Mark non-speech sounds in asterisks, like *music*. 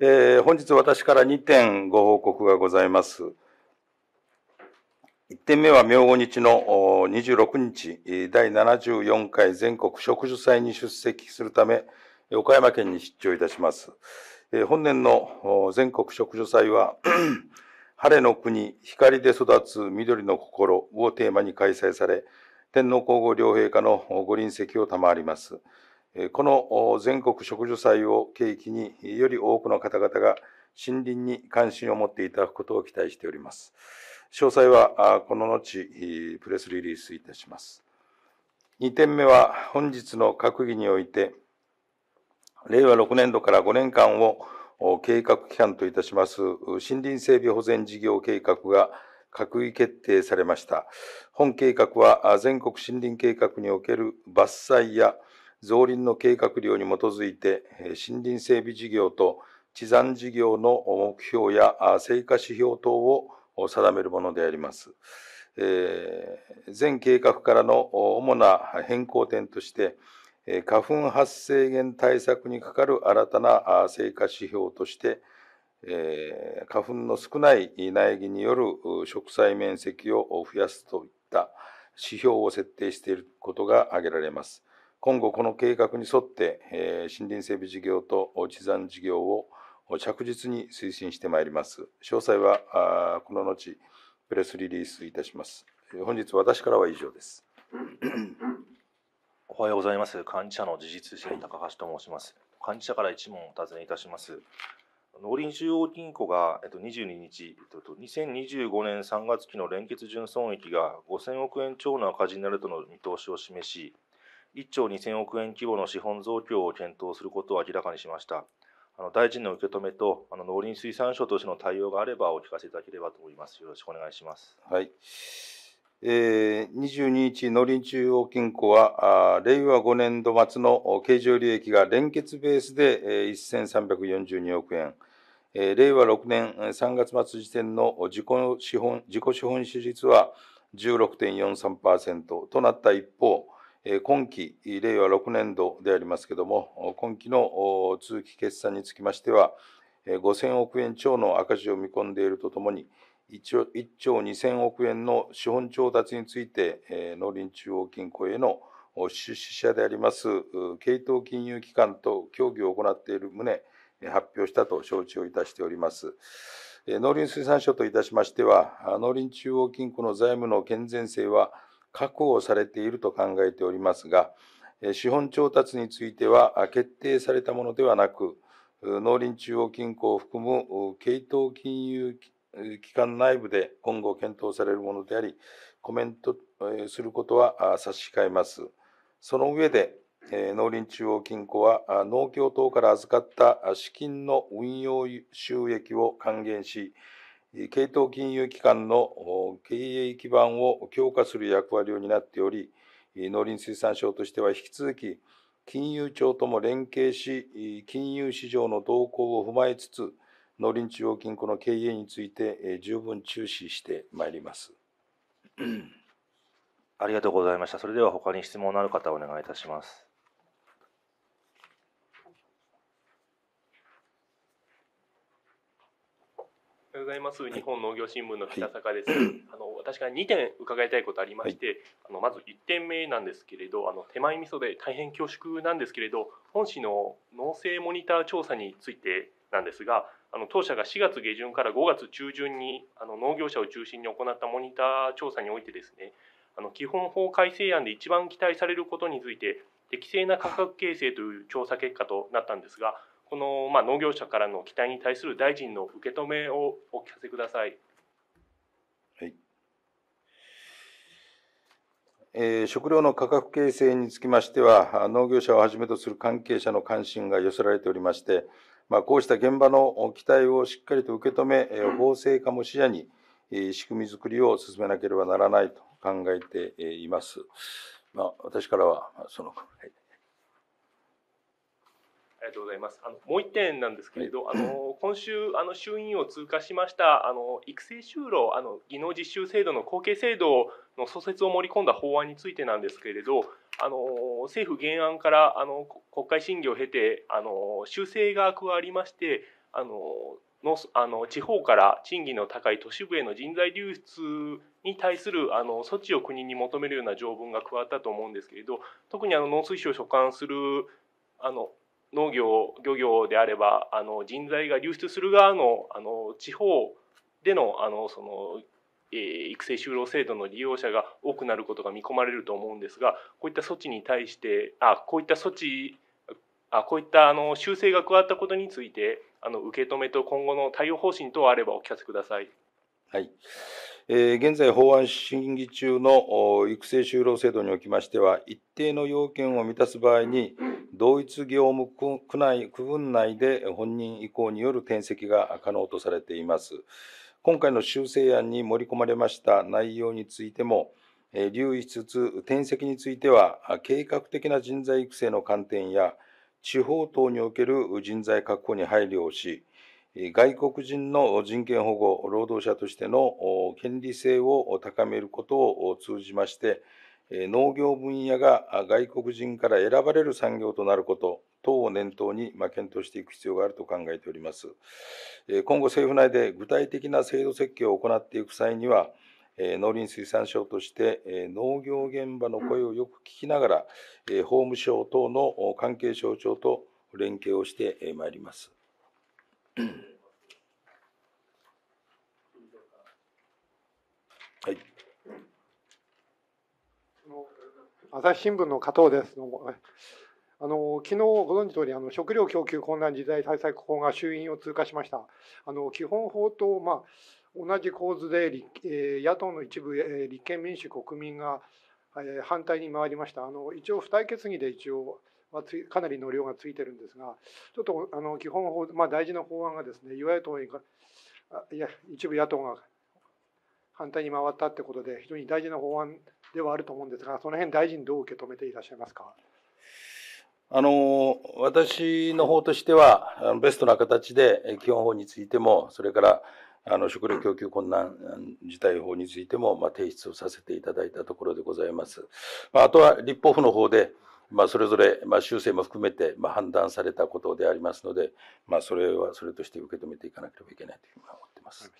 えー、本日私から2点ご報告がございます。1点目は明後日の26日、第74回全国植樹祭に出席するため、岡山県に出張いたします。本年の全国植樹祭は *clears throat* 晴れの国、光で育つ緑の心をテーマに開催され、天皇皇后両陛下のご臨席を賜ります。この全国植樹祭を契機により多くの方々が森林に関心を持っていただくことを期待しております。詳細はこの後プレスリリースいたします。2点目は本日の閣議において令和6年度から5年間を計画期間といたします森林整備保全事業計画が閣議決定されました。本計画は全国森林計画における伐採や造林の計画量に基づいて森林整備事業と地産事業の目標や成果指標等を定めるものであります。えー、全計画からの主な変更点として、花粉発生源対策にかかる新たな成果指標として、えー、花粉の少ない苗木による植栽面積を増やすといった指標を設定していることが挙げられます。今後この計画に沿って、えー、森林整備事業と地産事業を着実に推進してまいります詳細はこの後プレスリリースいたします本日私からは以上です *clears throat* おはようございます管理者の自治通信高橋と申します管理者から一問お尋ねいたします農林中央銀行が、えっと、22日、えっと、2025年3月期の連結純損益が5000億円超の赤字になるとの見通しを示し、1兆2000億円規模の資本増強を検討することを明らかにしました。あの大臣の受け止めとあの農林水産省としての対応があればお聞かせいただければと思います。よろしくお願いします。はい。えー、22日、農林中央金庫は、あ、令和5年度末の経常利益が連結ベースでえ1342億円、えー、令和6年3月末時点の自己資本自己資本支出は16.43%となった一方、今期令和6年度でありますけども今期の通期決算につきましては5000億円超の赤字を見込んでいるとともに1兆2000億円の資本調達について農林中央銀行への出資者であります系統金融機関と協議を行っている旨発表したと承知をいたしております。農林水産省といたしましては農林中央金庫の財務の健全性は確保されていると考えておりますが、資本調達については決定されたものではなく、農林中央銀行を含む系統金融機関内部で今後検討されるものであり、コメントすることは差し控えます。その上で、農林中央銀行は農協等から預かった資金の運用収益を還元し、系統金融機関の経営基盤を強化する役割を担っており農林水産省としては引き続き金融庁とも連携し金融市場の動向を踏まえつつ農林中央金庫の経営について十分注視してまいります。ありがとうございました。それでは他に質問のある方お願いいたします。ございます。日本農業新聞の北坂です。はい、あの私から2点伺いたいことありまして、はい、あのまず1点目なんですけれど、あの手前味噌で大変恐縮なんですけれど、本市の農政モニター調査についてなんですが、あの当社が4月下旬から5月中旬にあの農業者を中心に行ったモニター調査においてですね、あの基本法改正案で一番期待されることについて適正な価格形成という調査結果となったんですが、この、まあ、農業者からの期待に対する大臣の受け止めをお聞かせください。はいえー、食料の価格形成につきましては、農業者をはじめとする関係者の関心が寄せられておりまして、まあ、こうした現場の期待をしっかりと受け止め、えん、法制化も視野に、仕組みづくりを進めなければならないと考えています。まあ、私からはその、はいありがとうございます。あのもう一点なんですけれど、はい、あの今週あの衆院を通過しましたあの育成就労あの技能実習制度の後継制度の創設を盛り込んだ法案についてなんですけれど、あの政府原案からあの国会審議を経てあの修正が加わりまして、あののあの地方から賃金の高い都市部への人材流出に対するあの措置を国に求めるような条文が加わったと思うんですけれど特にあの農水省を所管するあの農業漁業であればあの人材が流出する側のあの地方でのあのその、えー、育成就労制度の利用者が多くなることが見込まれると思うんですがこういった措置に対してあこういった措置あこういったあの修正が加わったことについてあの受け止めと今後の対応方針等あればお聞かせください。はい現在法案審議中の育成就労制度におきましては一定の要件を満たす場合に同一業務区内区分内で本人意向による転籍が可能とされています今回の修正案に盛り込まれました内容についても留意しつつ転籍については計画的な人材育成の観点や地方等における人材確保に配慮をし外国人の人権保護、労働者としての権利性を高めることを通じまして、農業分野が外国人から選ばれる産業となること等を念頭に検討していく必要があると考えております。今後政府内で具体的な制度設計を行っていく際には、農林水産省として農業現場の声をよく聞きながら、法務省等の関係省庁と連携をしてまいります。はい。朝日新聞の加藤です。どうも。あの昨日ご存知通りあり食料供給困難時代対策法が衆院を通過しましたあの基本法と、まあ、同じ構図で、えー、野党の一部、えー、立憲民主国民が、えー、反対に回りましたあの一応付帯決議で一応はつかなりの量がついてるんですがちょっとあの基本法、まあ、大事な法案がですね与野党にいや一部野党が反対に回ったってことで非常に大事な法案ではあると思うんですがその辺大臣どう受け止めていらっしゃいますかあの私の方としてはベストな形で基本法についてもそれからあの食料供給困難事態法についても、まあ、提出をさせていただいたところでございます。まあ、あとは立法府の方で、まあ、それぞれ、まあ、修正も含めて、まあ、判断されたことでありますので、まあ、それはそれとして受け止めていかなければいけないというふうに思っています。